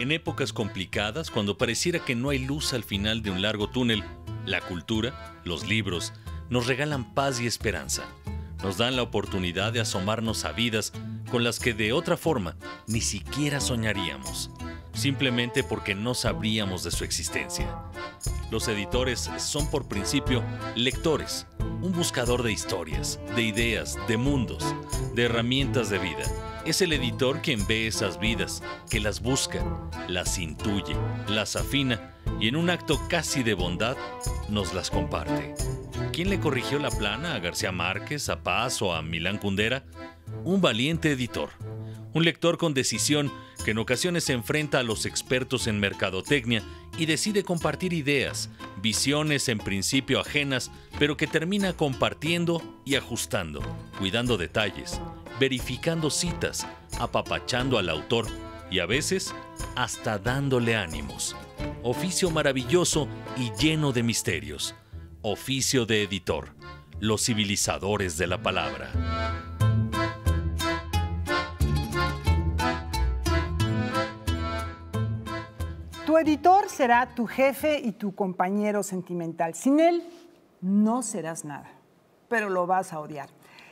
En épocas complicadas, cuando pareciera que no hay luz al final de un largo túnel, la cultura, los libros, nos regalan paz y esperanza. Nos dan la oportunidad de asomarnos a vidas con las que de otra forma ni siquiera soñaríamos, simplemente porque no sabríamos de su existencia. Los editores son por principio lectores, un buscador de historias, de ideas, de mundos, de herramientas de vida es el editor quien ve esas vidas, que las busca, las intuye, las afina y en un acto casi de bondad nos las comparte. ¿Quién le corrigió la plana a García Márquez, a Paz o a Milán Cundera Un valiente editor, un lector con decisión que en ocasiones se enfrenta a los expertos en mercadotecnia y decide compartir ideas, visiones en principio ajenas, pero que termina compartiendo y ajustando, cuidando detalles, verificando citas, apapachando al autor y a veces hasta dándole ánimos. Oficio maravilloso y lleno de misterios. Oficio de editor. Los civilizadores de la palabra. editor será tu jefe y tu compañero sentimental. Sin él no serás nada, pero lo vas a odiar.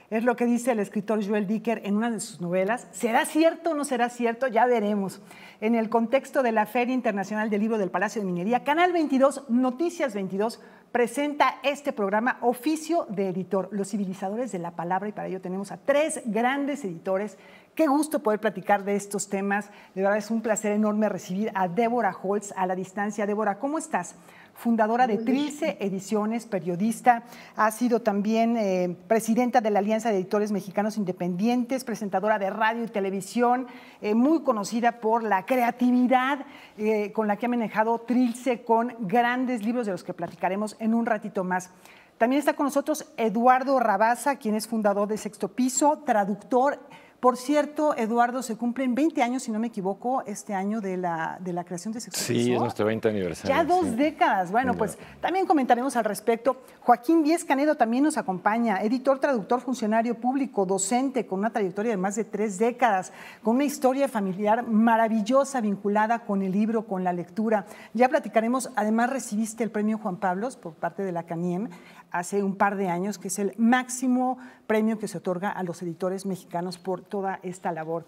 Es lo que dice el escritor Joel Dicker en una de sus novelas. ¿Será cierto o no será cierto? Ya veremos. En el contexto de la Feria Internacional del Libro del Palacio de Minería, Canal 22, Noticias 22, presenta este programa Oficio de Editor, Los Civilizadores de la Palabra. Y para ello tenemos a tres grandes editores Qué gusto poder platicar de estos temas. De verdad es un placer enorme recibir a Débora Holtz a la distancia. Débora, ¿cómo estás? fundadora de Trilce Ediciones, periodista, ha sido también eh, presidenta de la Alianza de Editores Mexicanos Independientes, presentadora de radio y televisión, eh, muy conocida por la creatividad eh, con la que ha manejado Trilce, con grandes libros de los que platicaremos en un ratito más. También está con nosotros Eduardo Rabaza, quien es fundador de Sexto Piso, traductor por cierto, Eduardo, se cumplen 20 años, si no me equivoco, este año de la, de la creación de Sexo Sí, es nuestro 20 aniversario. Ya dos décadas. Bueno, pues también comentaremos al respecto. Joaquín Díez Canedo también nos acompaña, editor, traductor, funcionario público, docente, con una trayectoria de más de tres décadas, con una historia familiar maravillosa vinculada con el libro, con la lectura. Ya platicaremos, además recibiste el premio Juan Pablos por parte de la CANIEM hace un par de años, que es el máximo premio que se otorga a los editores mexicanos por toda esta labor.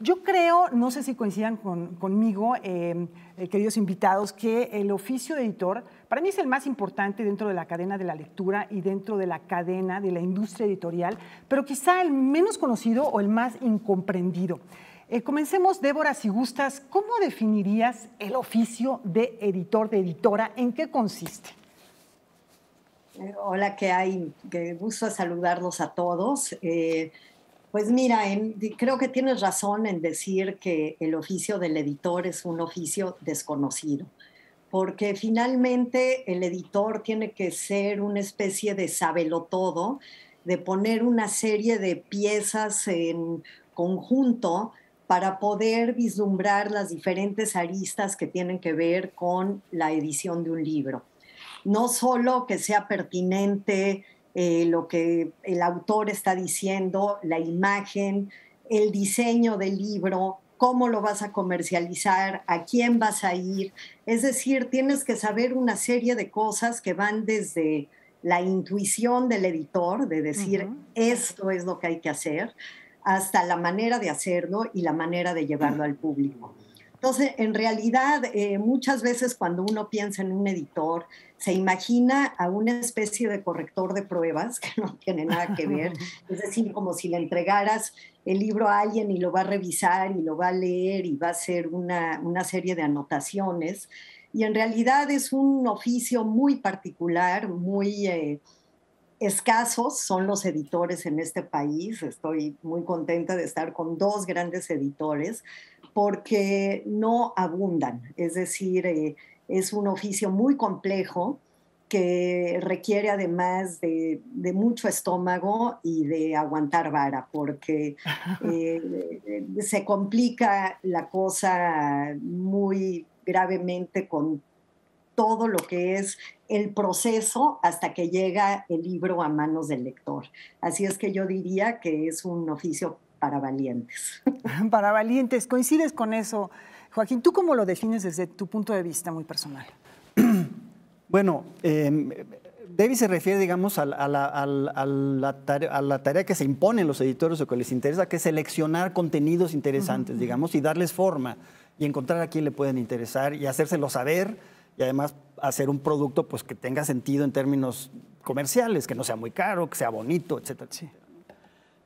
Yo creo, no sé si coincidan conmigo, eh, eh, queridos invitados, que el oficio de editor para mí es el más importante dentro de la cadena de la lectura y dentro de la cadena de la industria editorial, pero quizá el menos conocido o el más incomprendido. Eh, comencemos, Débora, si gustas, ¿cómo definirías el oficio de editor, de editora? ¿En qué consiste? Hola, ¿qué hay? Qué gusto saludarlos a todos. Eh, pues mira, creo que tienes razón en decir que el oficio del editor es un oficio desconocido, porque finalmente el editor tiene que ser una especie de todo, de poner una serie de piezas en conjunto para poder vislumbrar las diferentes aristas que tienen que ver con la edición de un libro no solo que sea pertinente eh, lo que el autor está diciendo, la imagen, el diseño del libro, cómo lo vas a comercializar, a quién vas a ir. Es decir, tienes que saber una serie de cosas que van desde la intuición del editor, de decir, esto es lo que hay que hacer, hasta la manera de hacerlo y la manera de llevarlo al público. Entonces, en realidad, eh, muchas veces cuando uno piensa en un editor, se imagina a una especie de corrector de pruebas que no tiene nada que ver. Es decir, como si le entregaras el libro a alguien y lo va a revisar y lo va a leer y va a hacer una, serie de anotaciones. Y en realidad es un oficio muy particular, muy... Eh, escasos son los editores en este país. Estoy muy contenta de estar con dos grandes editores, porque no abundan, es decir, eh, es un oficio muy complejo que requiere además de, mucho estómago y de aguantar vara, porque eh, se complica la cosa muy gravemente con todo lo que es el proceso hasta que llega el libro a manos del lector. Así es que yo diría que es un oficio para valientes. para valientes, coincides con eso. Joaquín, ¿tú cómo lo defines desde tu punto de vista muy personal? Bueno, em, Debbie se refiere, digamos, a, la, tarea, que se imponen los editores o que les interesa, que es seleccionar contenidos interesantes, digamos, y darles forma y encontrar a quién le pueden interesar y hacérselo saber y además hacer un producto pues, que tenga sentido en términos comerciales, que no sea muy caro, que sea bonito, etcétera. Sí.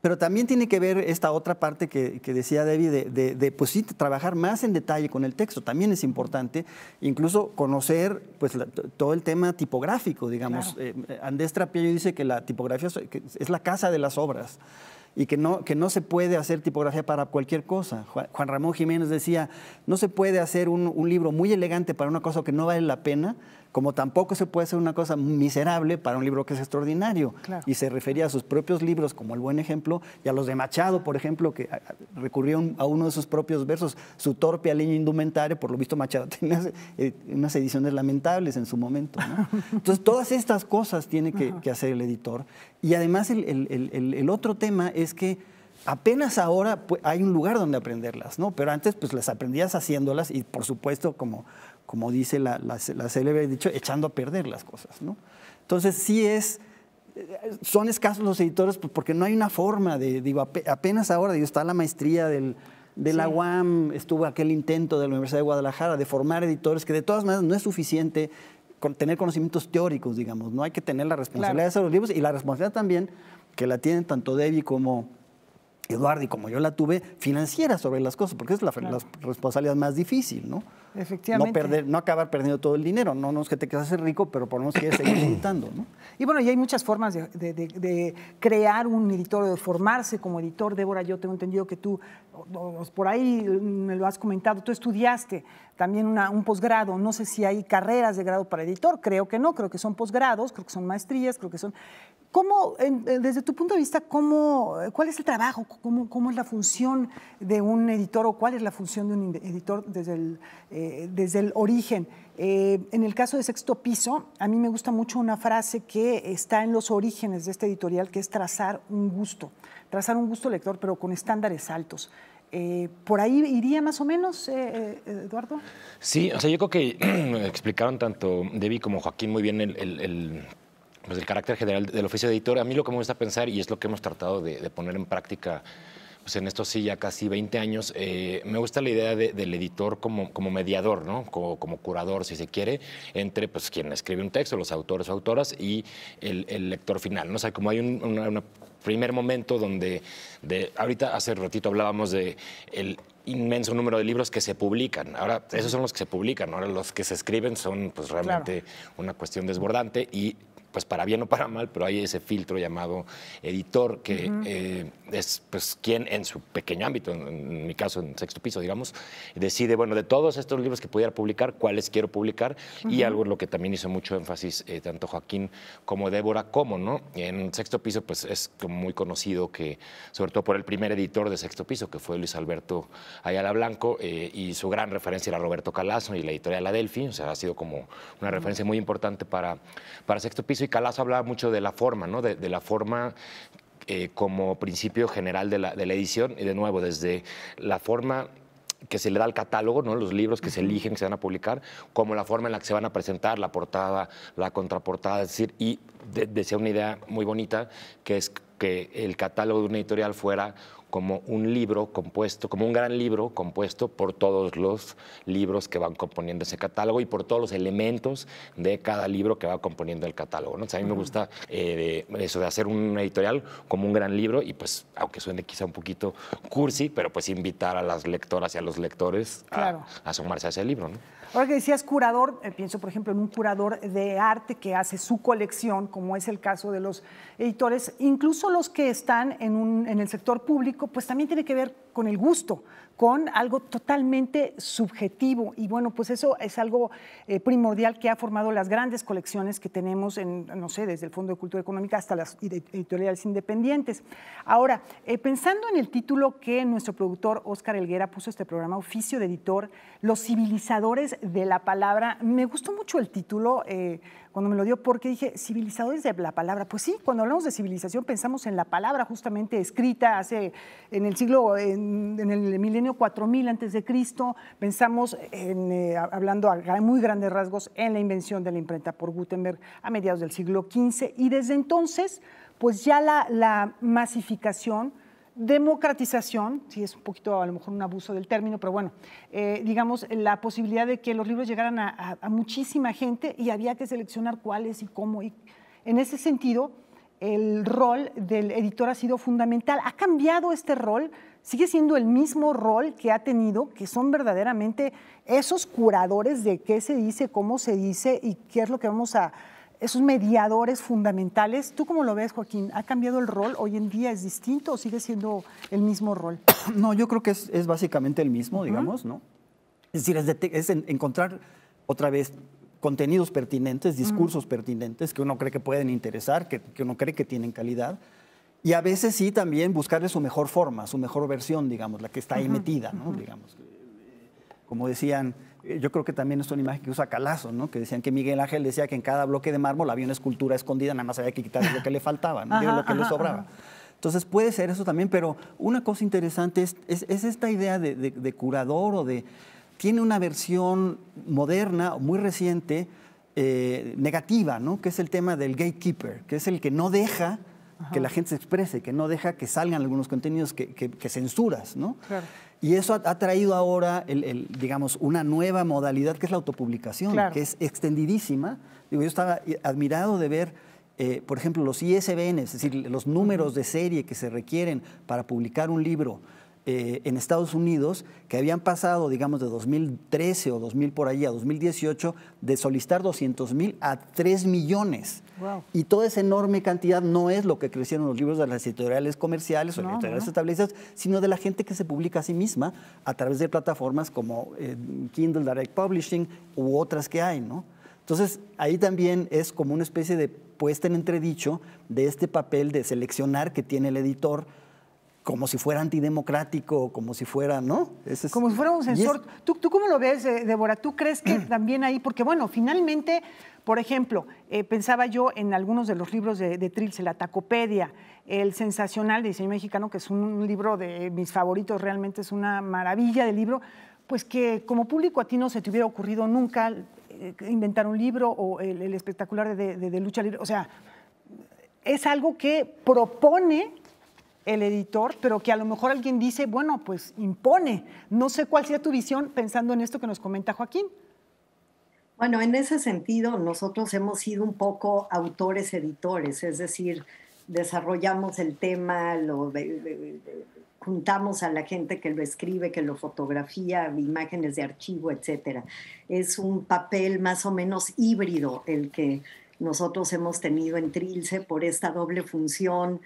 Pero también tiene que ver esta otra parte que, decía David, de, pues trabajar más en detalle con el texto, también es importante, incluso conocer pues, todo el tema tipográfico, digamos. Eh, Andrés Trapiello dice que la tipografía es la casa de las obras y que no, que no se puede hacer tipografía para cualquier cosa. Juan Ramón Jiménez decía, no se puede hacer un libro muy elegante para una cosa que no vale la pena, como tampoco se puede hacer una cosa miserable para un libro que es extraordinario. Y se refería a sus propios libros como el buen ejemplo y a los de Machado, por ejemplo, que recurrieron a uno de sus propios versos, su torpe aliño indumentario Por lo visto, Machado tenía eh, unas ediciones lamentables en su momento. Entonces, todas estas cosas tiene que, hacer el editor. Y además, el, otro tema es que apenas ahora pues, hay un lugar donde aprenderlas, ¿no? Pero antes pues las aprendías haciéndolas y por supuesto como como dice la, la, la dicho, echando a perder las cosas. ¿no? Entonces sí es, eh, son escasos los editores pues, porque no hay una forma de, digo, apenas ahora digo, está la maestría de la UAM, estuvo aquel intento de la Universidad de Guadalajara de formar editores, que de todas maneras no es suficiente tener conocimientos teóricos, digamos, no hay que tener la responsabilidad de hacer los libros y la responsabilidad también que la tienen tanto Debbie como Eduardo y como yo la tuve, financiera sobre las cosas, porque es la responsabilidad más difícil, ¿no? Efectivamente. No, perder, no acabar perdiendo todo el dinero. No, es que te quedas rico, pero por lo menos quieres seguir editando ¿no? Y bueno, y hay muchas formas de, crear un editor o de formarse como editor. Débora, yo tengo entendido que tú, por ahí me lo has comentado, tú estudiaste también un posgrado. No sé si hay carreras de grado para editor. Creo que no, creo que son posgrados, creo que son maestrías, creo que son... ¿Cómo, desde tu punto de vista, cómo, cuál es el trabajo, cómo, cómo es la función de un editor o cuál es la función de un editor desde el... Eh, desde el origen. Eh, en el caso de Sexto Piso, a mí me gusta mucho una frase que está en los orígenes de este editorial, que es trazar un gusto, trazar un gusto lector, pero con estándares altos. Eh, ¿Por ahí iría más o menos, Eduardo? Sí, o sea, yo creo que explicaron tanto Debbie como Joaquín muy bien pues, el, carácter general del oficio de editor. A mí lo que me gusta pensar, y es lo que hemos tratado de poner en práctica pues en esto sí ya casi 20 años, eh, me gusta la idea del editor como, como mediador, ¿no? Como, curador, si se quiere, entre pues, quien escribe un texto, los autores o autoras, y el, lector final. ¿no? O sea, como hay un primer momento donde, de, ahorita hace ratito hablábamos de el inmenso número de libros que se publican. Ahora, esos son los que se publican, ahora los que se escriben son pues realmente una cuestión desbordante y pues para bien o para mal, pero hay ese filtro llamado editor, que eh, es pues quien en su pequeño ámbito, en, mi caso en sexto piso, digamos, decide, bueno, de todos estos libros que pudiera publicar, cuáles quiero publicar, y algo en lo que también hizo mucho énfasis eh, tanto Joaquín como Débora, como, ¿no? En sexto piso, pues es como muy conocido que, sobre todo por el primer editor de sexto piso, que fue Luis Alberto Ayala Blanco, eh, y su gran referencia era Roberto Calazo y la editorial La Delphi, o sea, ha sido como una referencia muy importante para, para sexto piso Calazo Calas hablaba mucho de la forma, ¿no? de, la forma eh, como principio general de la, edición y de nuevo desde la forma que se le da al catálogo, ¿no? los libros que se eligen, que se van a publicar, como la forma en la que se van a presentar, la portada, la contraportada, es decir, y decía una idea muy bonita, que es que el catálogo de una editorial fuera como un libro compuesto, como un gran libro compuesto por todos los libros que van componiendo ese catálogo y por todos los elementos de cada libro que va componiendo el catálogo. ¿no? a mí me gusta eh, eso de hacer un editorial como un gran libro y pues, aunque suene quizá un poquito cursi, pero pues invitar a las lectoras y a los lectores a, sumarse a ese libro. ¿no? Ahora que decías curador, eh, pienso por ejemplo en un curador de arte que hace su colección, como es el caso de los editores, incluso los que están en, en el sector público, pues también tiene que ver con el gusto con algo totalmente subjetivo. Y bueno, pues eso es algo eh, primordial que ha formado las grandes colecciones que tenemos, en, no sé, desde el Fondo de Cultura Económica hasta las editoriales independientes. Ahora, eh, pensando en el título que nuestro productor Óscar Elguera puso este programa, Oficio de Editor, Los civilizadores de la palabra, me gustó mucho el título. Eh, cuando me lo dio, porque dije, civilizadores de la palabra. Pues sí, cuando hablamos de civilización pensamos en la palabra justamente escrita hace, en el siglo, en, el milenio 4000 antes de Cristo, pensamos en, eh, hablando a muy grandes rasgos en la invención de la imprenta por Gutenberg a mediados del siglo XV y desde entonces, pues ya la masificación democratización, si es un poquito a lo mejor un abuso del término, pero bueno, eh, digamos, la posibilidad de que los libros llegaran a, muchísima gente y había que seleccionar cuáles y cómo. Y en ese sentido, el rol del editor ha sido fundamental. ¿Ha cambiado este rol? ¿Sigue siendo el mismo rol que ha tenido, que son verdaderamente esos curadores de qué se dice, cómo se dice y qué es lo que vamos a esos mediadores fundamentales. ¿Tú cómo lo ves, Joaquín? ¿Ha cambiado el rol? ¿Hoy en día es distinto o sigue siendo el mismo rol? No, yo creo que es, básicamente el mismo, digamos, ¿no? Es decir, es, encontrar otra vez contenidos pertinentes, discursos pertinentes que uno cree que pueden interesar, que, uno cree que tienen calidad. Y a veces sí también buscarle su mejor forma, su mejor versión, digamos, la que está ahí metida, ¿no? Digamos, eh, como decían eh, yo creo que también es una imagen que usa Calazo, ¿no? Que decían que Miguel Ángel decía que en cada bloque de mármol había una escultura escondida, nada más había que quitar lo que le faltaba, lo que le sobraba. Entonces puede ser eso también, pero una cosa interesante es, esta idea de, curador o de... Tiene una versión moderna, muy reciente, eh, negativa, ¿no? Que es el tema del gatekeeper, que es el que no deja que la gente se exprese, que no deja que salgan algunos contenidos que, que censuras, ¿no? Claro. Y eso ha, traído ahora, digamos, una nueva modalidad que es la autopublicación, que es extendidísima. yo estaba admirado de ver, eh, por ejemplo, los ISBN, es decir, los números de serie que se requieren para publicar un libro eh, en Estados Unidos que habían pasado, digamos, de 2013 o 2000 por ahí a 2018, de solicitar 200 mil a 3 millones. Y toda esa enorme cantidad no es lo que crecieron los libros de las editoriales comerciales o editoriales establecidas, sino de la gente que se publica a sí misma a través de plataformas como eh, Kindle Direct Publishing u otras que hay, ¿no? Entonces, ahí también es como una especie de puesta en entredicho de este papel de seleccionar que tiene el editor como si fuera antidemocrático, como si fuera, ¿no? Como si fuera un censor. ¿Tú, cómo lo ves, eh, Débora? ¿Tú crees que también ahí, porque bueno, finalmente, por ejemplo, eh, pensaba yo en algunos de los libros de, de la Tacopedia, El Sensacional de Diseño Mexicano, que es un libro de mis favoritos, realmente es una maravilla de libro, pues que como público a ti no se te hubiera ocurrido nunca eh, inventar un libro o el, espectacular de lucha libre. O sea, es algo que propone el editor, pero que a lo mejor alguien dice, bueno, pues impone. No sé cuál sea tu visión pensando en esto que nos comenta Joaquín. Bueno, en ese sentido, nosotros hemos sido un poco autores editores, es decir, desarrollamos el tema, lo juntamos a la gente que lo escribe, que lo fotografía, imágenes de archivo, etcétera. Es un papel más o menos híbrido el que nosotros hemos tenido en Trilce por esta doble función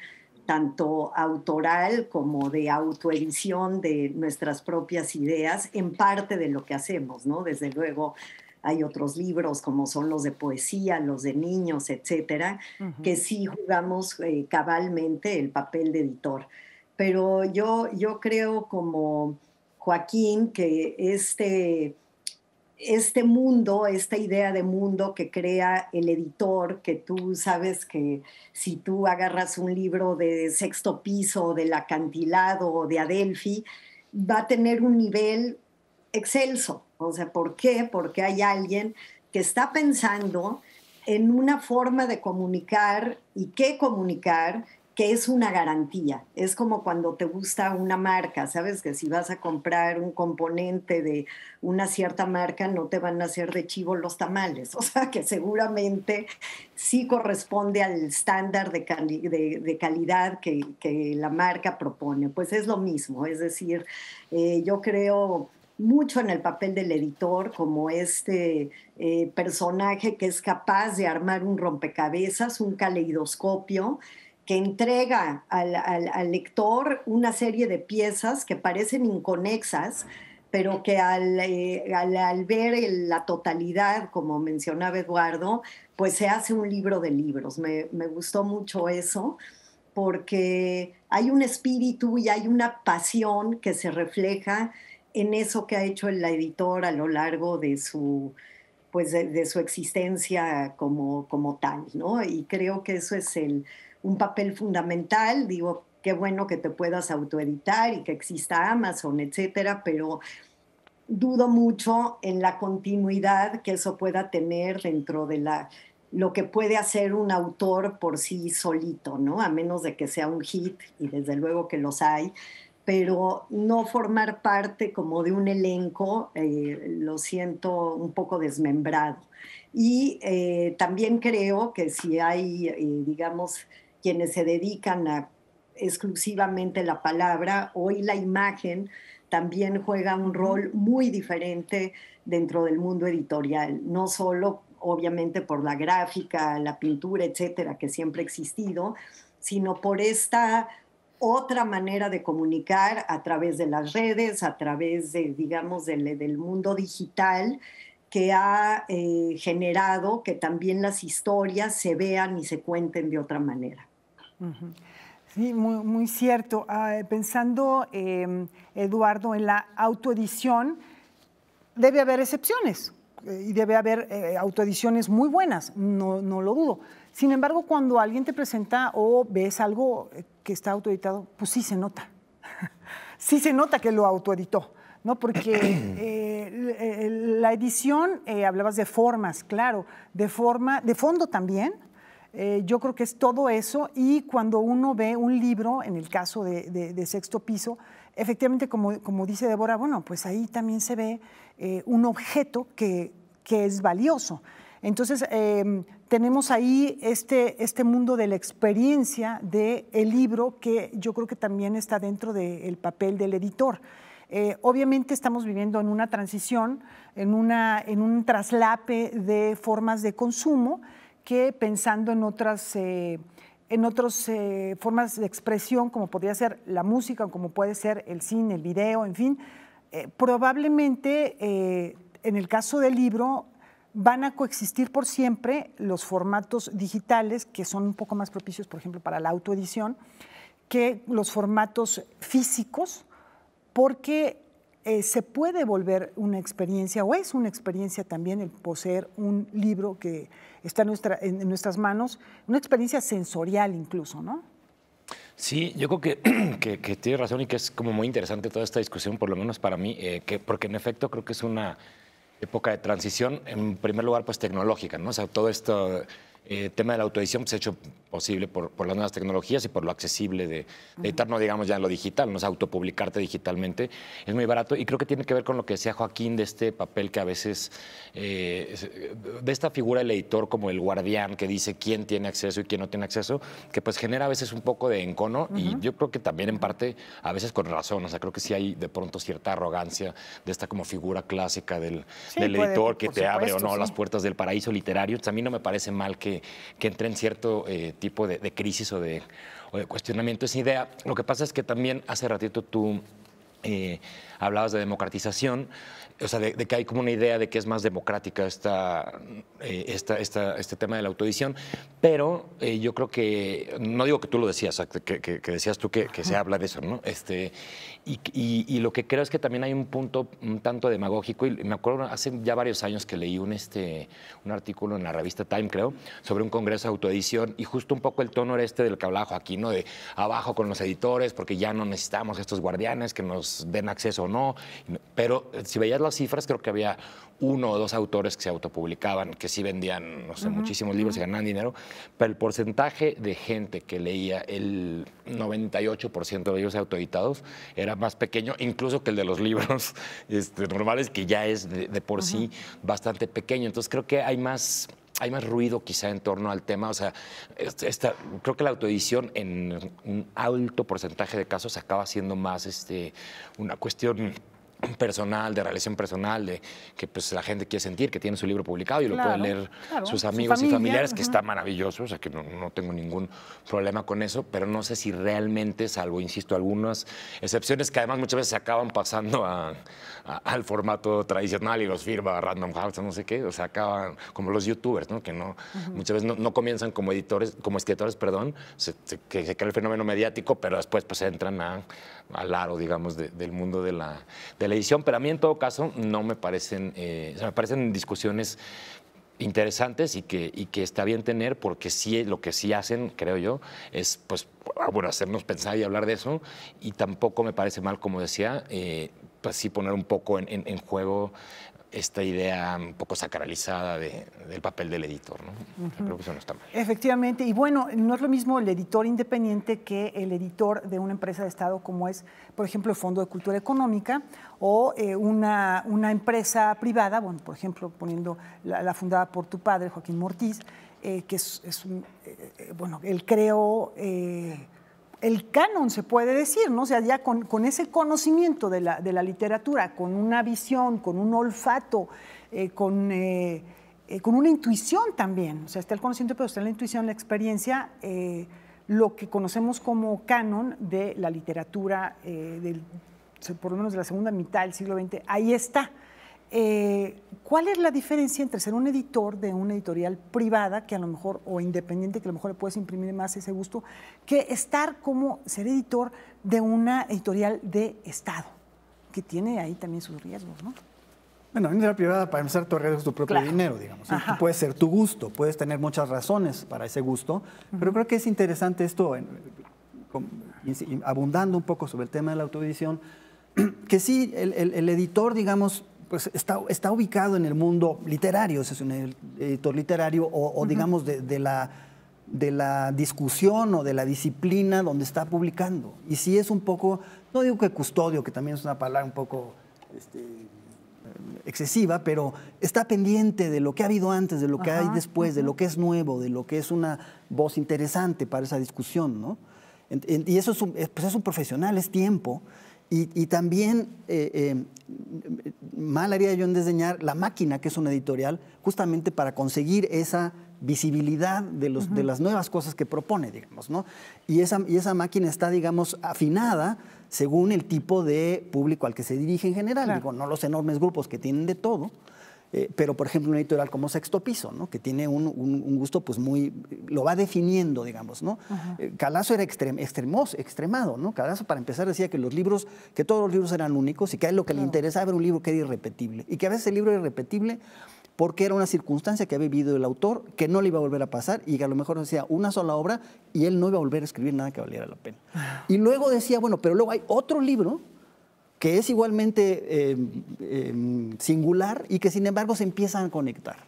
tanto autoral como de autoedición de nuestras propias ideas, en parte de lo que hacemos, ¿no? Desde luego hay otros libros como son los de poesía, los de niños, etcétera, que sí jugamos eh, cabalmente el papel de editor. Pero yo, yo creo como Joaquín que este este mundo, esta idea de mundo que crea el editor, que tú sabes que si tú agarras un libro de sexto piso, del acantilado o de Adelphi, va a tener un nivel excelso. O sea, ¿por qué? Porque hay alguien que está pensando en una forma de comunicar y qué comunicar que es una garantía. Es como cuando te gusta una marca, sabes que si vas a comprar un componente de una cierta marca no te van a hacer de chivo los tamales, o sea que seguramente sí corresponde al estándar de, calidad que, la marca propone. Pues es lo mismo, es decir, eh, yo creo mucho en el papel del editor como este eh, personaje que es capaz de armar un rompecabezas, un caleidoscopio, que entrega al, lector una serie de piezas que parecen inconexas, pero que al, eh, ver la totalidad, como mencionaba Eduardo, pues se hace un libro de libros. Me, gustó mucho eso, porque hay un espíritu y hay una pasión que se refleja en eso que ha hecho el editor a lo largo de su, pues de su existencia como, como tal, ¿no? Y creo que eso es el, un papel fundamental, digo, qué bueno que te puedas autoeditar y que exista Amazon, etcétera, pero dudo mucho en la continuidad que eso pueda tener dentro de la lo que puede hacer un autor por sí solito, ¿no? A menos de que sea un hit y desde luego que los hay, pero no formar parte como de un elenco, eh, lo siento un poco desmembrado. Y eh, también creo que si hay, eh, digamos, quienes se dedican exclusivamente a la palabra, hoy la imagen también juega un rol muy diferente dentro del mundo editorial, no solo obviamente por la gráfica, la pintura, etcétera, que siempre ha existido, sino por esta otra manera de comunicar a través de las redes, a través de, digamos, del mundo digital, que ha eh, generado que también las historias se vean y se cuenten de otra manera. Sí, muy, cierto. Ah, pensando, em, Eduardo, en la autoedición, debe haber excepciones eh, y debe haber eh, autoediciones muy buenas, no, no, lo dudo. Sin embargo, cuando alguien te presenta o ves algo que está autoeditado, pues sí se nota. sí se nota que lo autoeditó. ¿no? Porque eh, la edición, eh, hablabas de formas, claro, de forma, de fondo también. Eh, yo creo que es todo eso y cuando uno ve un libro, en el caso de, Sexto Piso, efectivamente, como, como, dice Débora, bueno, pues ahí también se ve un objeto que, es valioso. Entonces, em, tenemos ahí este, este mundo de la experiencia del el libro que yo creo que también está dentro del papel del editor. Eh, obviamente estamos viviendo en una transición, en, un traslape de formas de consumo que pensando en otras... Eh, en eh, formas de expresión, como podría ser la música, como puede ser el cine, el video, en fin, probablemente en el caso del libro van a coexistir por siempre los formatos digitales, que son un poco más propicios, por ejemplo, para la autoedición, que los formatos físicos, porque eh, se puede volver una experiencia, o es una experiencia también el poseer un libro que está en, nuestra, en nuestras manos, una experiencia sensorial incluso, ¿no? Sí, yo creo que, que, tienes razón y que es como muy interesante toda esta discusión, por lo menos para mí, eh, porque en efecto creo que es una época de transición, en primer lugar, pues tecnológica, ¿no? O sea, todo esto eh, tema de la autoedición se pues, ha hecho posible por, las nuevas tecnologías y por lo accesible de, editar, no digamos ya en lo digital, no es autopublicarte digitalmente, es muy barato y creo que tiene que ver con lo que decía Joaquín de este papel que a veces, eh, de esta figura del editor como el guardián que dice quién tiene acceso y quién no tiene acceso, que pues genera a veces un poco de encono y yo creo que también en parte a veces con razón, o sea, creo que sí hay de pronto cierta arrogancia de esta como figura clásica del, editor que te abre o no las puertas del paraíso literario, también pues, no me parece mal que que, entre en cierto eh, tipo de, crisis o de, cuestionamiento esa idea. Lo que pasa es que también hace ratito tú eh, hablabas de democratización, o sea, de, que hay como una idea de que es más democrática esta, eh, esta, este tema de la autoedición, pero yo creo que, no digo que tú lo decías, que, decías tú que, se habla de eso, ¿no? Este, y, lo que creo es que también hay un punto un tanto demagógico, y me acuerdo hace ya varios años que leí un, este, un artículo en la revista Time, creo, sobre un congreso de autoedición, y justo un poco el tono era este del que hablaba Joaquín, ¿no? de abajo con los editores, porque ya no necesitamos estos guardianes que nos den acceso o no. Pero eh, si veías las cifras, creo que había uno o dos autores que se autopublicaban, que sí vendían, no sé, muchísimos libros y ganaban dinero, pero el porcentaje de gente que leía el 98% de ellos autoeditados era más pequeño, incluso que el de los libros este, normales, que ya es de, por sí bastante pequeño. Entonces creo que hay más hay más ruido quizá en torno al tema. O sea, este, esta, creo que la autoedición en un alto porcentaje de casos acaba siendo más este, una cuestión personal, de relación personal, de que pues la gente quiere sentir, que tiene su libro publicado y lo pueden leer sus amigos y familiares, que está maravilloso, o sea que no, no, tengo ningún problema con eso, pero no sé si realmente, salvo, insisto, algunas excepciones que además muchas veces se acaban pasando a, al formato tradicional y los firma Random House, no sé qué. O sea, acaban como los youtubers, ¿no? Que no, muchas veces no, comienzan como editores, como escritores, perdón, se, que se crea el fenómeno mediático, pero después pues entran a, al aro, digamos, del mundo de la, edición. Pero a mí en todo caso no me parecen, eh, o sea, me parecen discusiones interesantes y que, que está bien tener porque sí, lo que sí hacen, creo yo, es pues, ah, bueno, hacernos pensar y hablar de eso y tampoco me parece mal, como decía, eh, así pues, poner un poco en, juego esta idea un poco sacralizada del papel del editor. Efectivamente, y bueno, no es lo mismo el editor independiente que el editor de una empresa de Estado como es, por ejemplo, el Fondo de Cultura Económica o eh, una, empresa privada, bueno, por ejemplo, poniendo la, fundada por tu padre, Joaquín Mortiz, eh, que es, eh, bueno, él creó el canon, se puede decir, ¿no? O sea, ya con, ese conocimiento de la, literatura, con una visión, con un olfato, eh, eh, eh, con, una intuición también. O sea, está el conocimiento, pero está la intuición, la experiencia, lo que conocemos como canon de la literatura, por lo menos de la segunda mitad del siglo XX, ahí está. Eh, ¿Cuál es la diferencia entre ser un editor de una editorial privada, que a lo mejor, o independiente, que a lo mejor le puedes imprimir más ese gusto, que estar como ser editor de una editorial de Estado, que tiene ahí también sus riesgos, ¿no? Bueno, en la privada, para empezar, tu arriesgas tu propio dinero, digamos. Puede ser tu gusto, puedes tener muchas razones para ese gusto, pero creo que es interesante esto, abundando un poco sobre el tema de la autoedición, que sí, el editor, digamos, pues está, está ubicado en el mundo literario, es un editor literario o, digamos de, la, de la discusión o de la disciplina donde está publicando. Y si es un poco, no digo que custodio, que también es una palabra un poco este, excesiva, pero está pendiente de lo que ha habido antes, de lo que hay después, de lo que es nuevo, de lo que es una voz interesante para esa discusión, ¿no? y eso pues, es un, profesional, es tiempo. Y, también eh, eh, mal haría yo en diseñar la máquina, que es una editorial, justamente para conseguir esa visibilidad de, las nuevas cosas que propone, digamos, ¿no? Y esa, máquina está, digamos, afinada según el tipo de público al que se dirige en general, no los enormes grupos que tienen de todo, eh, pero, por ejemplo, un editorial como Sexto Piso, ¿no? que tiene un, gusto pues muy... lo va definiendo, digamos. ¿no? Eh, Calazo era extremo, extremos, extremado. ¿no? Calazo, para empezar, decía que los libros, que todos los libros eran únicos y que a él lo que le interesaba era un libro que era irrepetible. Y que a veces el libro era irrepetible porque era una circunstancia que había vivido el autor, que no le iba a volver a pasar y que a lo mejor hacía una sola obra y él no iba a volver a escribir nada que valiera la pena. Y luego decía, bueno, pero luego hay otro libro que es igualmente eh, em, singular y que sin embargo se empiezan a conectar.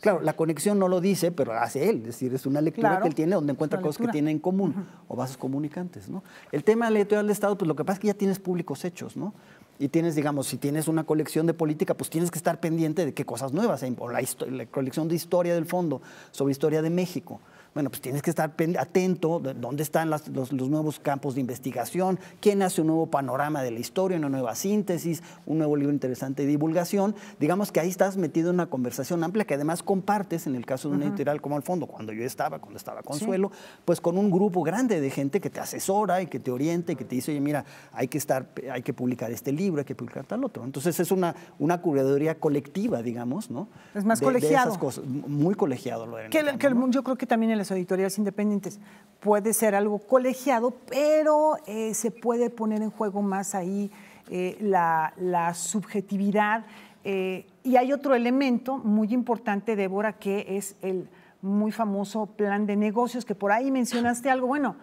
Claro, la conexión no lo dice, pero hace él, es decir, es una lectura que él tiene donde encuentra cosas que tiene en común o vasos comunicantes, El tema de la electoral del Estado, pues lo que pasa es que ya tienes públicos hechos, ¿no? Y tienes, digamos, si tienes una colección de política, pues tienes que estar pendiente de qué cosas nuevas hay, o la colección de historia del fondo sobre historia de México bueno, pues tienes que estar atento dónde están los, nuevos campos de investigación, quién hace un nuevo panorama de la historia, una nueva síntesis, un nuevo libro interesante de divulgación. Digamos que ahí estás metido en una conversación amplia que además compartes, en el caso de una editorial como Al fondo, cuando yo estaba, cuando estaba Consuelo, pues con un grupo grande de gente que te asesora y que te orienta y que te dice, oye, mira, hay que estar, hay que publicar este libro, hay que publicar tal otro. Entonces es una, una curaduría colectiva, digamos, ¿no? Es más colegiado. esas cosas. Muy colegiado lo era. Que, el, yo creo que también el editoriales independientes puede ser algo colegiado, pero eh, se puede poner en juego más ahí eh, la, subjetividad. Eh, y hay otro elemento muy importante, Débora, que es el muy famoso plan de negocios, que por ahí mencionaste algo. Bueno,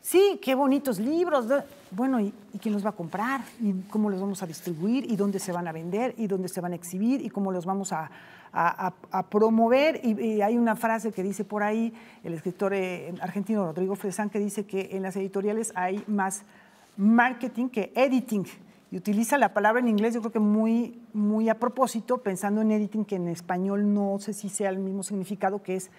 sí, qué bonitos libros. Bueno, ¿y, quién los va a comprar? ¿Y cómo los vamos a distribuir? ¿Y dónde se van a vender? ¿Y dónde se van a exhibir? ¿Y cómo los vamos a, a, promover, y, hay una frase que dice por ahí el escritor eh, argentino Rodrigo Fresán, que dice que en las editoriales hay más marketing que editing. Y utiliza la palabra en inglés, yo creo que muy, muy a propósito, pensando en editing, que en español no sé si sea el mismo significado, que es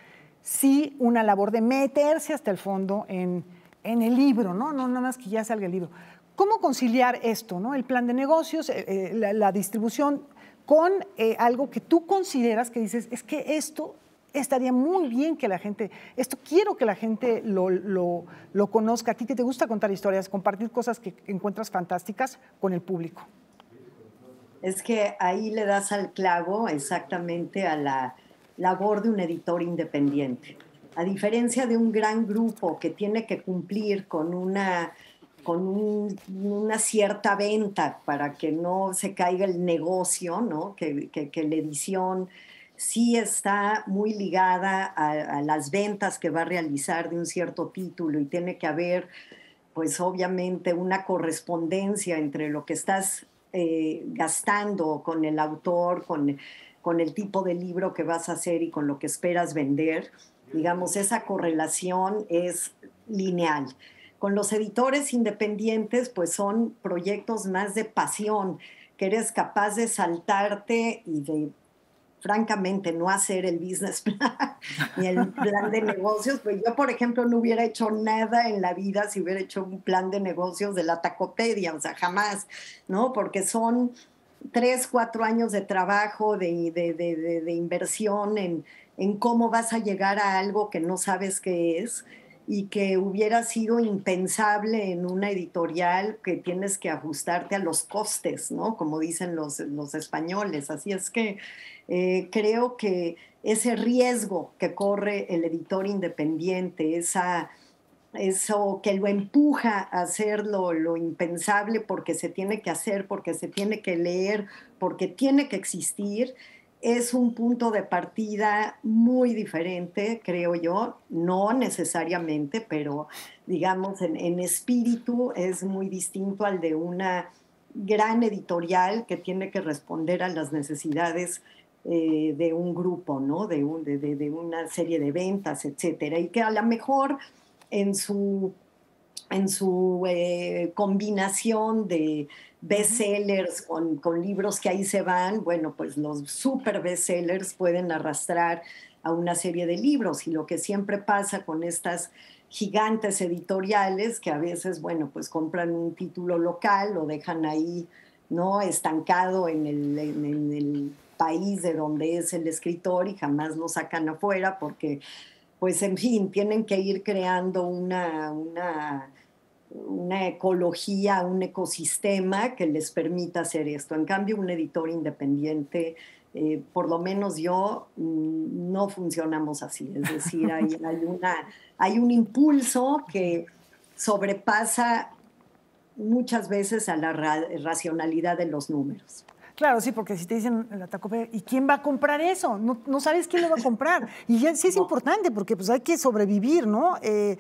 sí una labor de meterse hasta el fondo en, el libro, ¿no? No nada más que ya salga el libro. ¿Cómo conciliar esto, ¿no? el plan de negocios, eh, eh, la, distribución, con eh, algo que tú consideras que dices, es que esto estaría muy bien que la gente, esto quiero que la gente lo, lo conozca, a ti que te gusta contar historias, compartir cosas que encuentras fantásticas con el público. Es que ahí le das al clavo exactamente a la labor de un editor independiente. A diferencia de un gran grupo que tiene que cumplir con una con una cierta venta para que no se caiga el negocio, ¿no? Que, que, la edición sí está muy ligada a, las ventas que va a realizar de un cierto título y tiene que haber, pues obviamente, una correspondencia entre lo que estás eh, gastando con el autor, con, con el tipo de libro que vas a hacer y con lo que esperas vender. Digamos, esa correlación es lineal. Con los editores independientes, pues son proyectos más de pasión, que eres capaz de saltarte y de francamente no hacer el business plan ni el plan de negocios. Pues yo, por ejemplo, no hubiera hecho nada en la vida si hubiera hecho un plan de negocios de la tacopedia, o sea, jamás, ¿no? Porque son tres, cuatro años de trabajo, de, inversión en, en, cómo vas a llegar a algo que no sabes qué es y que hubiera sido impensable en una editorial que tienes que ajustarte a los costes, ¿no? Como dicen los, españoles. Así es que eh, creo que ese riesgo que corre el editor independiente, esa, eso que lo empuja a hacer lo impensable porque se tiene que hacer, porque se tiene que leer, porque tiene que existir, es un punto de partida muy diferente, creo yo, no necesariamente, pero digamos en, espíritu es muy distinto al de una gran editorial que tiene que responder a las necesidades eh, de un grupo, ¿no? De, de, una serie de ventas, etcétera, y que a lo mejor en su, en su eh, combinación de bestsellers, con, con libros que ahí se van, bueno, pues los super bestsellers pueden arrastrar a una serie de libros y lo que siempre pasa con estas gigantes editoriales que a veces, bueno, pues compran un título local, lo dejan ahí, ¿no? Estancado en el, en, el país de donde es el escritor y jamás lo sacan afuera porque, pues, en fin, tienen que ir creando una, una una ecología, un ecosistema que les permita hacer esto. En cambio, un editor independiente, eh, por lo menos yo, mm, no funcionamos así. Es decir, hay, un impulso que sobrepasa muchas veces a la racionalidad de los números. Claro, sí, porque si te dicen la ¿y quién va a comprar eso? No, sabes quién lo va a comprar. Y sí es importante porque pues hay que sobrevivir, ¿no? Eh,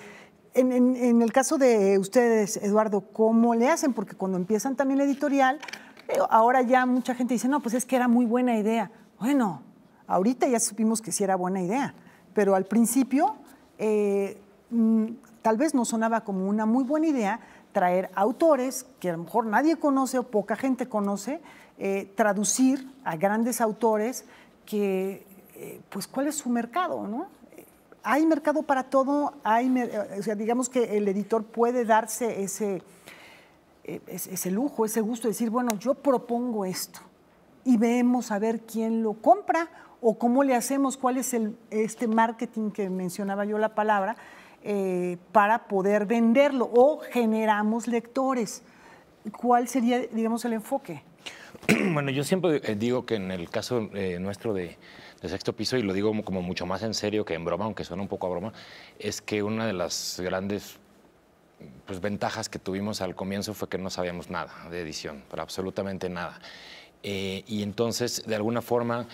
en, el caso de ustedes, Eduardo, ¿cómo le hacen? Porque cuando empiezan también la editorial, eh, ahora ya mucha gente dice, no, pues es que era muy buena idea. Bueno, ahorita ya supimos que sí era buena idea, pero al principio eh, mm, tal vez no sonaba como una muy buena idea traer autores que a lo mejor nadie conoce o poca gente conoce, eh, traducir a grandes autores que, pues, ¿cuál es su mercado, no? hay mercado para todo, hay, eh, digamos que el editor puede darse eh, ese, lujo, ese gusto de decir, bueno, yo propongo esto y vemos a ver quién lo compra o cómo le hacemos, cuál es este marketing que mencionaba yo la palabra, eh, para poder venderlo o generamos lectores. ¿Cuál sería, digamos, el enfoque? Bueno, yo siempre eh, digo que en el caso eh, nuestro de, sexto piso, y lo digo como, mucho más en serio que en broma, aunque suena un poco a broma, es que una de las grandes pues, ventajas que tuvimos al comienzo fue que no sabíamos nada de edición, pero absolutamente nada. Eh, y entonces, de alguna forma,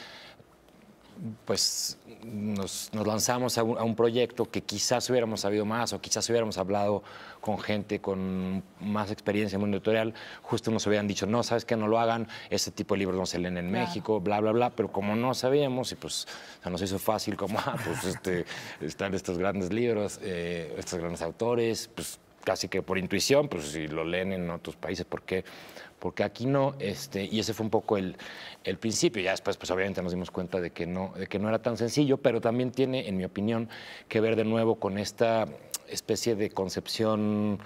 pues nos, lanzamos a un, proyecto que quizás hubiéramos sabido más o quizás hubiéramos hablado con gente con más experiencia en el mundo editorial, justo nos hubieran dicho, no, sabes que no lo hagan, este tipo de libros no se leen en México, bla, bla, bla, pero como no sabíamos y pues nos hizo fácil como, ah, pues, este, están estos grandes libros, eh, estos grandes autores, pues casi que por intuición, pues si lo leen en otros países, ¿por qué? porque aquí no, este, y ese fue un poco el, principio. Ya después, pues obviamente nos dimos cuenta de que, no, que no era tan sencillo, pero también tiene, en mi opinión, que ver de nuevo con esta especie de concepción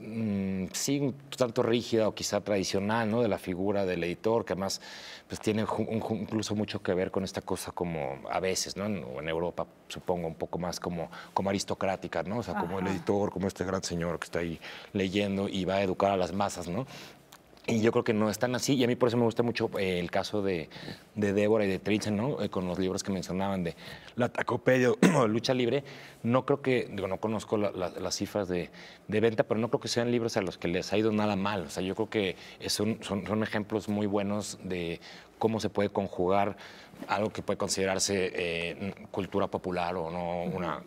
mm, sí, tanto rígida o quizá tradicional, ¿no? De la figura del editor, que además pues, tiene incluso mucho que ver con esta cosa como a veces, ¿no? En, Europa, supongo, un poco más como, como aristocrática, ¿no? O sea, como el editor, como este gran señor que está ahí leyendo y va a educar a las masas, ¿no? Y yo creo que no están así. Y a mí por eso me gusta mucho eh, el caso de, de, Débora y de Trinchen, ¿no? Eh, con los libros que mencionaban de la tacopedia o lucha libre. No creo que, digo, no conozco las cifras de, venta, pero no creo que sean libros a los que les ha ido nada mal. O sea, yo creo que son, son, ejemplos muy buenos de cómo se puede conjugar algo que puede considerarse eh, cultura popular o no una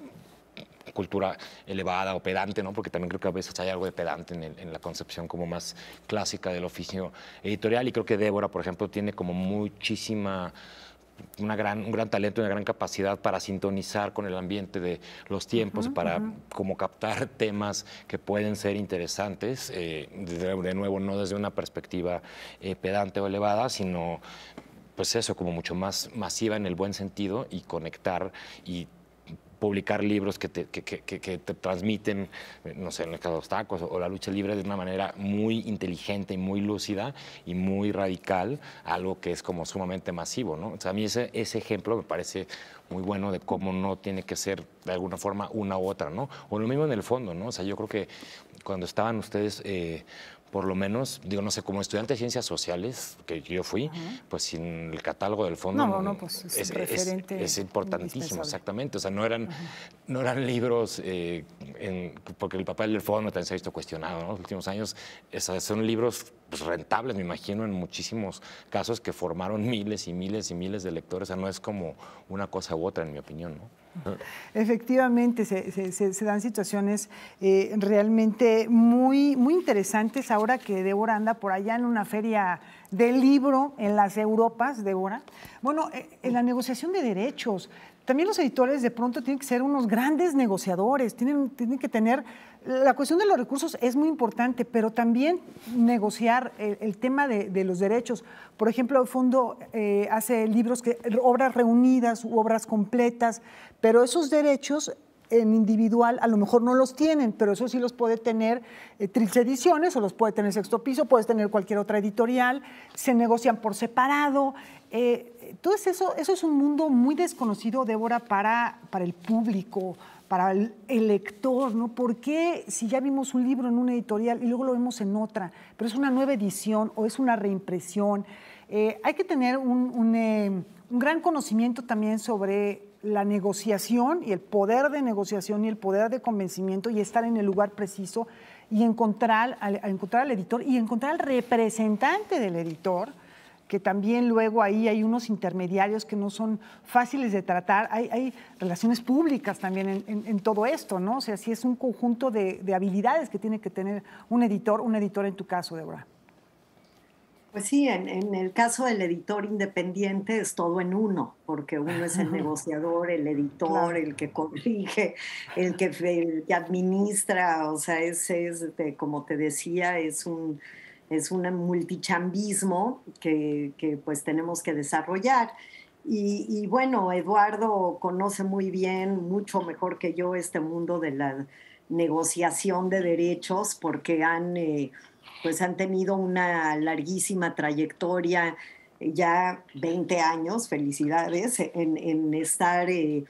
cultura elevada o pedante, ¿no? porque también creo que a veces hay algo de pedante en, la concepción como más clásica del oficio editorial y creo que Débora, por ejemplo, tiene como muchísima... Una gran, un gran talento, una gran capacidad para sintonizar con el ambiente de los tiempos, para como captar temas que pueden ser interesantes, eh, de, de, nuevo, no desde una perspectiva eh, pedante o elevada, sino pues eso, como mucho más masiva en el buen sentido y conectar y publicar libros que te, transmiten, eh, no sé, en el caso de los tacos o la lucha libre de una manera muy inteligente y muy lúcida y muy radical, algo que es como sumamente masivo, ¿no? O sea, a mí ese, ese ejemplo me parece muy bueno de cómo no tiene que ser de alguna forma una u otra, ¿no? O lo mismo en el fondo, ¿no? O sea, yo creo que cuando estaban ustedes... Eh, por lo menos, digo, no sé, como estudiante de ciencias sociales, que yo fui, pues sin el catálogo del fondo. No, no, pues es, referente es, importantísimo, exactamente. O sea, no eran, no eran libros, eh, porque el papel del fondo también se ha visto cuestionado ¿no? los últimos años. son libros pues, rentables, me imagino, en muchísimos casos que formaron miles y miles y miles de lectores. O sea, no es como una cosa u otra, en mi opinión, ¿no? Efectivamente, se, dan situaciones eh, realmente muy, muy interesantes ahora que Débora anda por allá en una feria de libro en las Europas, Débora. Bueno, eh, en la negociación de derechos, también los editores de pronto tienen que ser unos grandes negociadores, tienen, tienen que tener, la cuestión de los recursos es muy importante, pero también negociar el, tema de, los derechos. Por ejemplo, el fondo eh, hace libros, que, obras reunidas u obras completas, pero esos derechos en individual a lo mejor no los tienen, pero eso sí los puede tener eh, Ediciones o los puede tener Sexto Piso, puedes tener cualquier otra editorial, se negocian por separado. Eh, todo eso, eso es un mundo muy desconocido, Débora, para, para el público, para el, lector, ¿no? Porque si ya vimos un libro en una editorial y luego lo vemos en otra, pero es una nueva edición o es una reimpresión? Eh, hay que tener eh, un gran conocimiento también sobre la negociación y el poder de negociación y el poder de convencimiento y estar en el lugar preciso y encontrar al, encontrar al editor y encontrar al representante del editor que también luego ahí hay unos intermediarios que no son fáciles de tratar. Hay, hay relaciones públicas también en, todo esto, ¿no? O sea, sí es un conjunto de, habilidades que tiene que tener un editor, un editor en tu caso, Deborah. Pues sí, en, el caso del editor independiente es todo en uno, porque uno es el negociador, el editor, el que corrige, el que, administra, o sea, es, como te decía, es un, es un multichambismo que, pues tenemos que desarrollar. Y, bueno, Eduardo conoce muy bien, mucho mejor que yo, este mundo de la negociación de derechos, porque han... Eh, pues han tenido una larguísima trayectoria, eh, ya 20 años, felicidades, en, estar eh,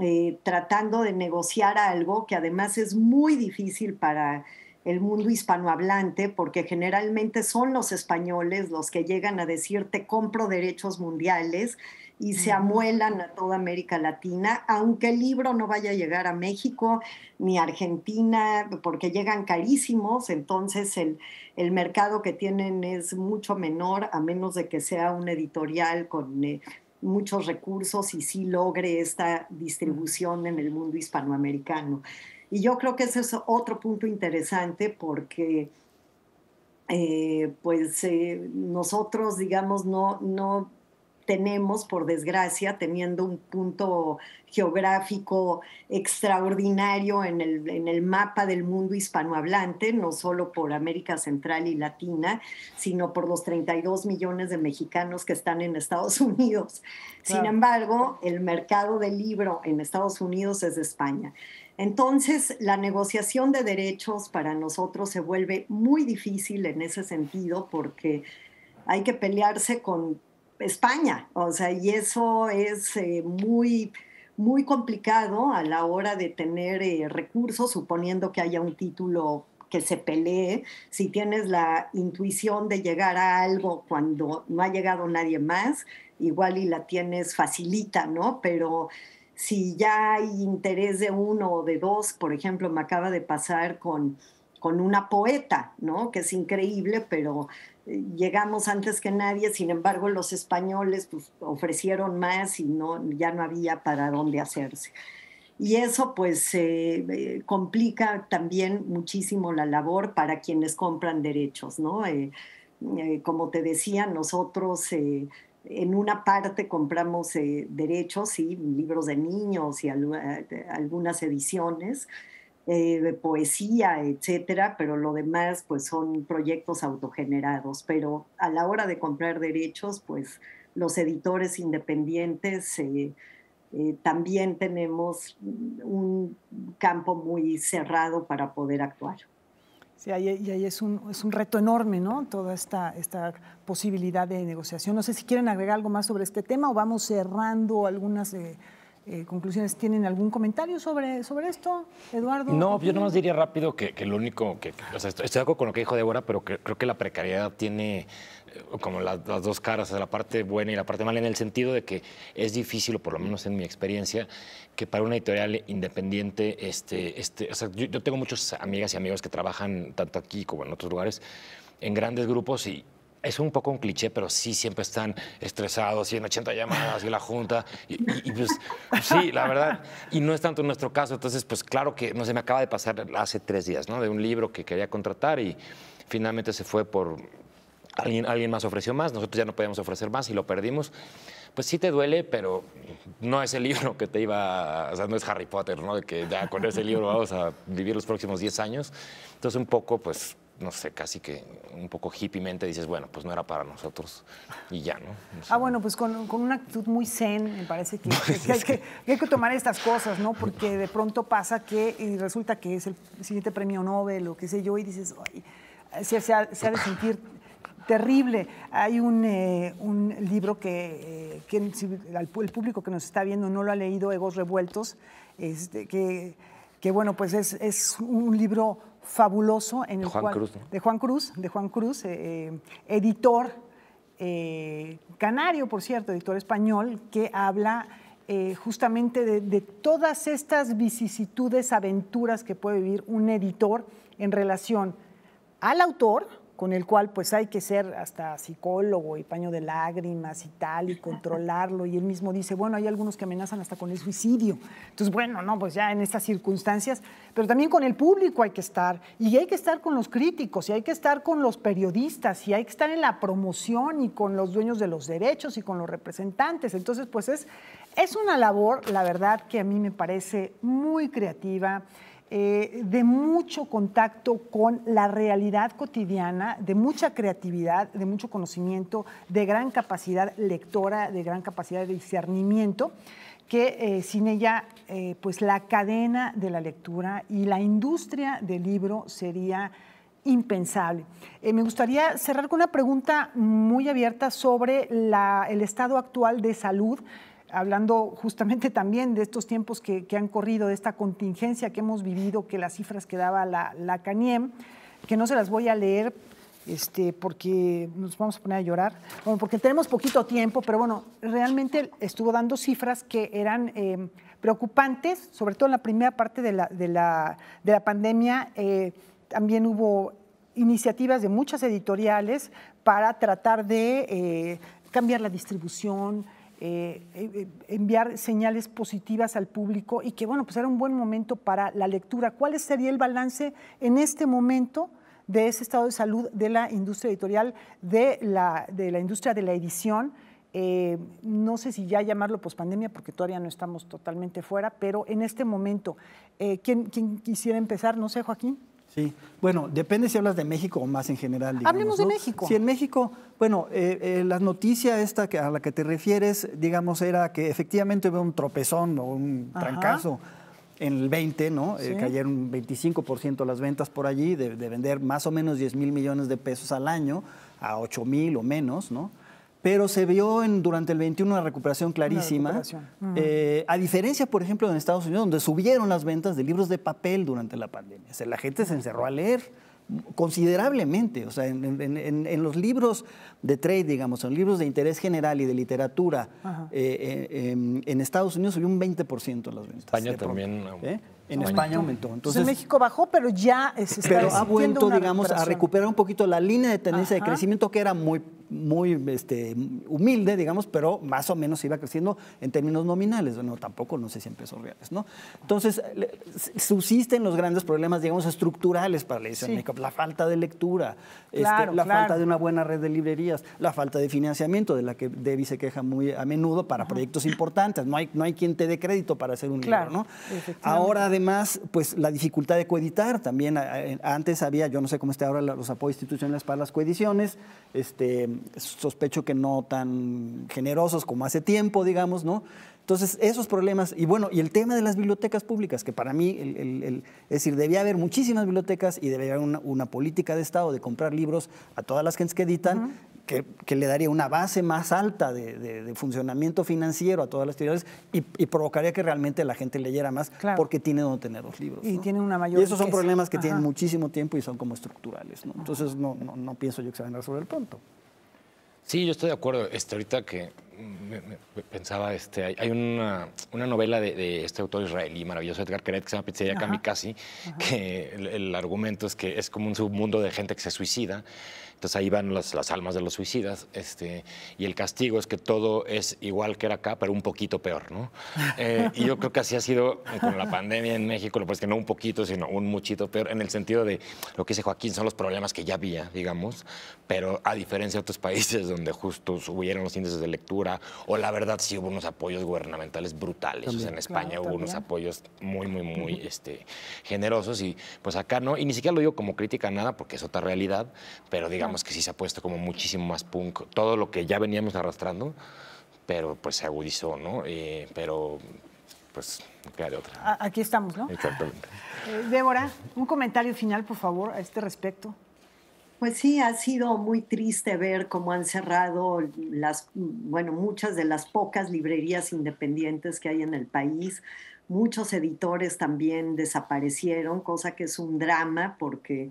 eh, tratando de negociar algo que además es muy difícil para el mundo hispanohablante, porque generalmente son los españoles los que llegan a decir te compro derechos mundiales y se amuelan a toda América Latina, aunque el libro no vaya a llegar a México ni a Argentina, porque llegan carísimos, entonces el, mercado que tienen es mucho menor, a menos de que sea un editorial con eh, muchos recursos y sí logre esta distribución en el mundo hispanoamericano. Y yo creo que ese es otro punto interesante porque... Eh, pues eh, nosotros, digamos, no, no tenemos, por desgracia, teniendo un punto geográfico extraordinario en el, en el, mapa del mundo hispanohablante, no solo por América Central y Latina, sino por los 32 millones de mexicanos que están en Estados Unidos. Sin embargo, el mercado del libro en Estados Unidos es de España. Entonces, la negociación de derechos para nosotros se vuelve muy difícil en ese sentido porque hay que pelearse con España, o sea, y eso es eh, muy, muy complicado a la hora de tener eh, recursos, suponiendo que haya un título que se pelee, si tienes la intuición de llegar a algo cuando no ha llegado nadie más, igual y la tienes facilita, ¿no? Pero si ya hay interés de uno o de dos, por ejemplo, me acaba de pasar con con una poeta, ¿no? Que es increíble, pero eh, llegamos antes que nadie, sin embargo los españoles pues, ofrecieron más y no, ya no había para dónde hacerse. Y eso pues eh, eh, complica también muchísimo la labor para quienes compran derechos, ¿no? como te decía, nosotros en una parte compramos derechos, sí, libros de niños y algunas ediciones, eh, de poesía, etcétera, pero lo demás pues son proyectos autogenerados. Pero a la hora de comprar derechos, pues los editores independientes eh, eh, también tenemos un campo muy cerrado para poder actuar. Sí, ahí, y ahí es un, es un, reto enorme, ¿no? Toda esta, esta posibilidad de negociación. No sé si quieren agregar algo más sobre este tema o vamos cerrando algunas... Eh, conclusiones. ¿Tienen algún comentario sobre, sobre esto, Eduardo? No, yo nomás diría rápido que, lo único que. estoy, de acuerdo con lo que dijo Débora, pero creo que la precariedad tiene eh, como las dos caras, la parte buena y la parte mala, en el sentido de que es difícil, o por lo menos en mi experiencia, que para una editorial independiente, este, este, yo, yo tengo muchas amigas y amigos que trabajan tanto aquí como en otros lugares en grandes grupos y es un poco un cliché, pero sí siempre están estresados, 180 llamadas y la junta. Y, pues, sí, la verdad. Y no es tanto en nuestro caso. Entonces, pues claro que no se me acaba de pasar hace tres días, ¿no? De un libro que quería contratar y finalmente se fue por. Alguien, alguien más ofreció más, nosotros ya no podíamos ofrecer más y lo perdimos. Pues sí te duele, pero no es el libro que te iba, o sea, no es Harry Potter, ¿no? De que ya con ese libro vamos a vivir los próximos 10 años. Entonces un poco, pues no sé, casi que un poco mente dices, bueno, pues no era para nosotros y ya, ¿no? ah, bueno, pues con, una actitud muy zen, me parece que, hay que, tomar estas cosas, ¿no? Porque de pronto pasa que y resulta que es el siguiente premio Nobel o qué sé yo y dices, Ay, se, ha, de sentir terrible. Hay un, eh, libro que, eh, el público que nos está viendo no lo ha leído, Egos Revueltos, este, que, que bueno, pues es, es un libro fabuloso en el Juan de Juan Cruz, de Juan Cruz, eh, eh, editor eh, canario, por cierto, editor español, que habla justamente de, de, todas estas vicisitudes, aventuras que puede vivir un editor en relación al autor, con el cual pues hay que ser hasta psicólogo y paño de lágrimas y tal, y controlarlo. Y él mismo dice, bueno, hay algunos que amenazan hasta con el suicidio. Entonces, bueno, no, pues ya en estas circunstancias, pero también con el público hay que estar, y hay que estar con los críticos, y hay que estar con los periodistas, y hay que estar en la promoción y con los dueños de los derechos y con los representantes. Entonces, pues es, es una labor, la verdad, que a mí me parece muy creativa eh, de mucho contacto con la realidad cotidiana, de mucha creatividad, de mucho conocimiento, de gran capacidad lectora, de gran capacidad de discernimiento, que eh, sin ella eh, pues la cadena de la lectura y la industria del libro sería impensable. me gustaría cerrar con una pregunta muy abierta sobre el estado actual de salud hablando justamente también de estos tiempos que, han corrido, de esta contingencia que hemos vivido, que las cifras que daba la, CANIEM, que no se las voy a leer este, porque nos vamos a poner a llorar, porque tenemos poquito tiempo, pero bueno, realmente estuvo dando cifras que eran em, preocupantes, sobre todo en la primera parte de la, pandemia. Eh, también hubo iniciativas de muchas editoriales para tratar de eh, cambiar la distribución, eh, eh, enviar señales positivas al público y que, bueno, pues era un buen momento para la lectura. ¿Cuál sería el balance en este momento de ese estado de salud de la industria editorial, de la, de la industria de la edición? Eh, no sé si ya llamarlo pospandemia porque todavía no estamos totalmente fuera, pero en este momento, eh, ¿quién, ¿quién quisiera empezar? No sé, Joaquín. Sí, bueno, depende si hablas de México o más en general. Digamos, Hablemos de México. Si en México, bueno, eh, eh la noticia esta a la que te refieres, digamos, era que efectivamente hubo un tropezón o un trancazo en el 20, ¿no? Eh, cayeron 25% las ventas por allí, de, de, vender más o menos 10 mil millones de pesos al año a 8 mil o menos, ¿no? pero se vio en, durante el 21 una recuperación clarísima. Eh, a diferencia, por ejemplo, en Estados Unidos, donde subieron las ventas de libros de papel durante la pandemia. sea, la gente se encerró a leer considerablemente, o sea, en, los libros de trade, digamos, en libros de interés general y de literatura, eh, eh, em, en Estados Unidos subió un 20% las ventas. España también. En España aumentó. Pues entonces, en México bajó, pero ya se está Pero ha vuelto, digamos, a recuperar un poquito la línea de tendencia de crecimiento que era muy, muy este, humilde, digamos, pero más o menos iba creciendo en términos nominales. Bueno, tampoco, no sé si en pesos reales, ¿no? Entonces, subsisten los grandes problemas, digamos, estructurales para la edición México. La falta de lectura, este, la falta de una buena red de librerías, la falta de financiamiento, de la que Debbie se queja muy a menudo para proyectos importantes. No hay, no hay quien te dé crédito para hacer un claro, libro, ¿no? Ahora, de además, pues la dificultad de coeditar. También antes había, yo no sé cómo está ahora los apoyos institucionales para las coediciones, este, sospecho que no tan generosos como hace tiempo, digamos, ¿no? Entonces, esos problemas, y bueno, y el tema de las bibliotecas públicas, que para mí, es decir, debía haber muchísimas bibliotecas y debía haber una, política de Estado de comprar libros a todas las gentes que editan, que, le daría una base más alta de, funcionamiento financiero a todas las ciudades y, provocaría que realmente la gente leyera más porque tiene donde tener los libros. Y tiene una mayor. Y esos son problemas que tienen muchísimo tiempo y son como estructurales. Entonces no, no, no, pienso yo que se van a resolver pronto. Sí, yo estoy de acuerdo. Este, ahorita que pensaba, este, hay, una, una, novela de, este autor israelí maravilloso, Edgar Keret, que se llama Pizzeria Kamikaze, que el, el, argumento es que es como un submundo de gente que se suicida entonces ahí van las, las almas de los suicidas. Este, y el castigo es que todo es igual que era acá, pero un poquito peor. ¿no? Eh, y yo creo que así ha sido eh, con la pandemia en México, lo pues que no un poquito, sino un muchito peor, en el sentido de lo que dice Joaquín, son los problemas que ya había, digamos, pero a diferencia de otros países donde justo subieron los índices de lectura, o la verdad sí hubo unos apoyos gubernamentales brutales. en España hubo unos apoyos muy, muy, muy este, generosos y pues acá no, y ni siquiera lo digo como crítica nada, porque es otra realidad, pero digamos, que sí se ha puesto como muchísimo más punk, todo lo que ya veníamos arrastrando, pero pues se agudizó, ¿no? Eh, pero pues queda de otra. Aquí estamos, ¿no? Exactamente. Eh, Débora, un comentario final, por favor, a este respecto. Pues sí, ha sido muy triste ver cómo han cerrado las, bueno, muchas de las pocas librerías independientes que hay en el país. Muchos editores también desaparecieron, cosa que es un drama porque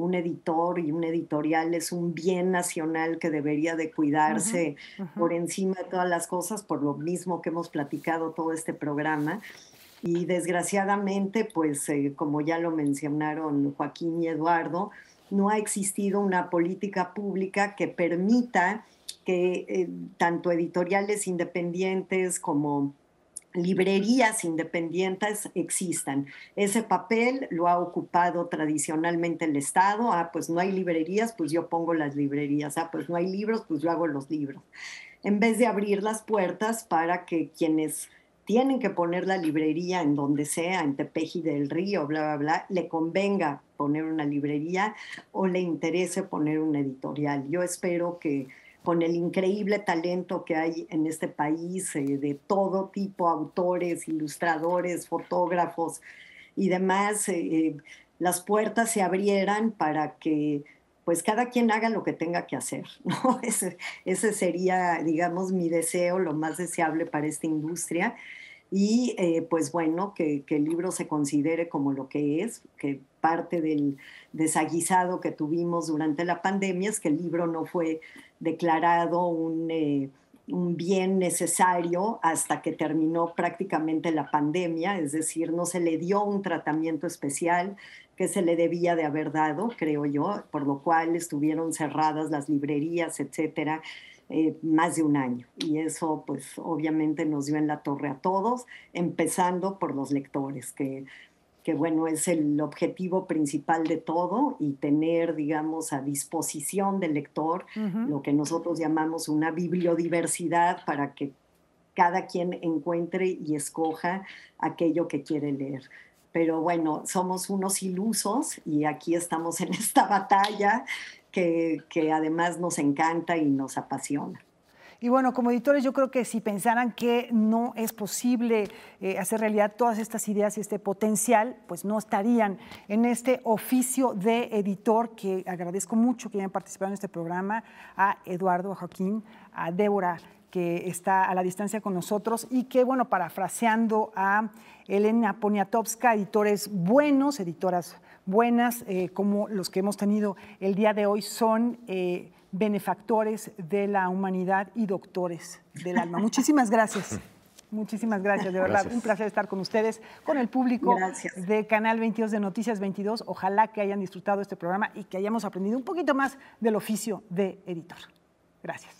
un editor y un editorial es un bien nacional que debería de cuidarse por encima de todas las cosas, por lo mismo que hemos platicado todo este programa. Y desgraciadamente, pues eh, como ya lo mencionaron Joaquín y Eduardo, no ha existido una política pública que permita que eh, tanto editoriales independientes como librerías independientes existan. Ese papel lo ha ocupado tradicionalmente el Estado. Ah, pues no hay librerías, pues yo pongo las librerías. Ah, pues no hay libros, pues yo hago los libros. En vez de abrir las puertas para que quienes tienen que poner la librería en donde sea, en Tepeji del Río, bla, bla, bla, le convenga poner una librería o le interese poner una editorial. Yo espero que con el increíble talento que hay en este país eh, de todo tipo, autores, ilustradores, fotógrafos y demás, eh, eh, las puertas se abrieran para que pues cada quien haga lo que tenga que hacer. ¿no? Ese, ese sería, digamos, mi deseo, lo más deseable para esta industria y eh, pues bueno, que, el libro se considere como lo que es, que parte del desaguisado que tuvimos durante la pandemia es que el libro no fue declarado un, eh, un bien necesario hasta que terminó prácticamente la pandemia, es decir, no se le dio un tratamiento especial que se le debía de haber dado, creo yo, por lo cual estuvieron cerradas las librerías, etcétera eh, más de un año. Y eso, pues, obviamente nos dio en la torre a todos, empezando por los lectores, que, que bueno, es el objetivo principal de todo y tener, digamos, a disposición del lector lo que nosotros llamamos una bibliodiversidad para que cada quien encuentre y escoja aquello que quiere leer pero bueno, somos unos ilusos y aquí estamos en esta batalla que, además nos encanta y nos apasiona. Y bueno, como editores yo creo que si pensaran que no es posible eh, hacer realidad todas estas ideas y este potencial, pues no estarían en este oficio de editor que agradezco mucho que hayan participado en este programa, a Eduardo, a Joaquín, a Débora que está a la distancia con nosotros y que, bueno, parafraseando a Elena Poniatowska, editores buenos, editoras buenas, eh, como los que hemos tenido el día de hoy, son eh, benefactores de la humanidad y doctores del alma. Muchísimas gracias. Muchísimas gracias, de verdad. Un placer estar con ustedes, con el público de Canal 22 de Noticias 22. Ojalá que hayan disfrutado este programa y que hayamos aprendido un poquito más del oficio de editor. Gracias.